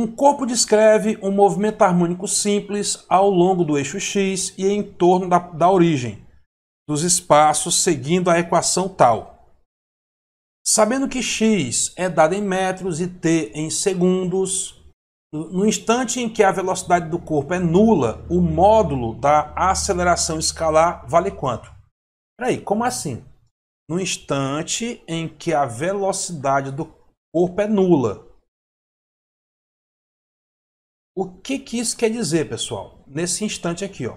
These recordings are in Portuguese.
Um corpo descreve um movimento harmônico simples ao longo do eixo x e em torno da, da origem dos espaços seguindo a equação tal. Sabendo que x é dado em metros e t em segundos, no instante em que a velocidade do corpo é nula, o módulo da aceleração escalar vale quanto? Peraí, como assim? No instante em que a velocidade do corpo é nula, o que, que isso quer dizer, pessoal? Nesse instante aqui, ó,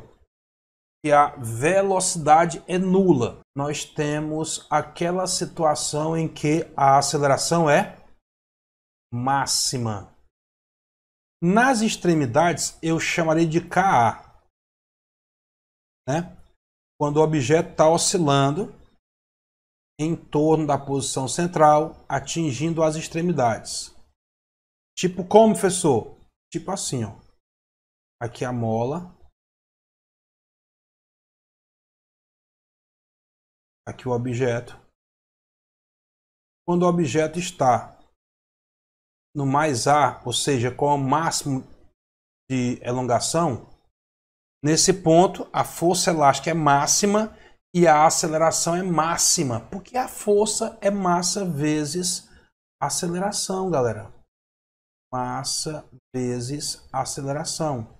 que a velocidade é nula. Nós temos aquela situação em que a aceleração é máxima. Nas extremidades, eu chamarei de KA. Né? Quando o objeto está oscilando em torno da posição central, atingindo as extremidades. Tipo como, professor? tipo assim, ó. Aqui é a mola. Aqui o objeto. Quando o objeto está no mais A, ou seja, com o máximo de elongação, nesse ponto a força elástica é máxima e a aceleração é máxima, porque a força é massa vezes aceleração, galera massa vezes aceleração.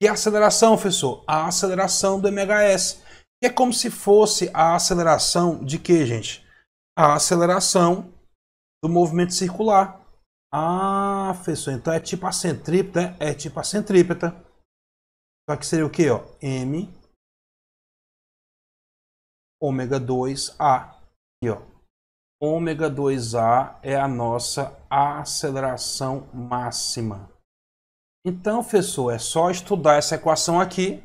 E a aceleração, professor? A aceleração do MHS. Que é como se fosse a aceleração de quê, gente? A aceleração do movimento circular. Ah, professor, então é tipo a centrípeta, né? é tipo a centrípeta. Só que seria o quê, ó? M ômega 2A. Aqui, ó ômega 2A é a nossa aceleração máxima. Então, pessoal, é só estudar essa equação aqui,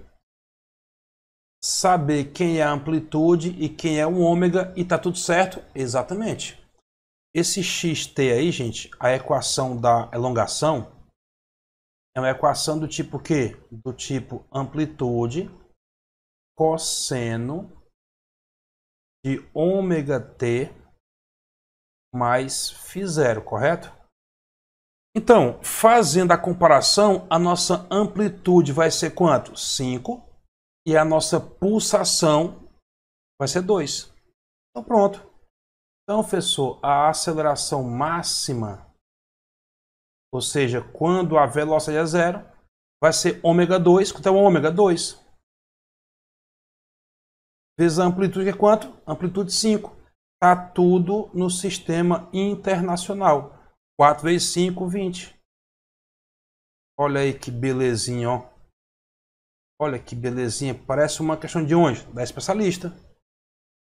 saber quem é a amplitude e quem é o ômega e tá tudo certo? Exatamente. Esse xt aí, gente, a equação da elongação é uma equação do tipo que? Do tipo amplitude cosseno de ômega t mas fizeram, correto? Então, fazendo a comparação, a nossa amplitude vai ser quanto? 5 e a nossa pulsação vai ser 2. Então pronto. Então, professor, a aceleração máxima, ou seja, quando a velocidade é zero, vai ser ômega 2, então é ômega 2. Vezes a amplitude é quanto? Amplitude 5 está tudo no sistema internacional. 4 vezes 5, 20. Olha aí que belezinha, ó. Olha que belezinha. Parece uma questão de onde? Da especialista.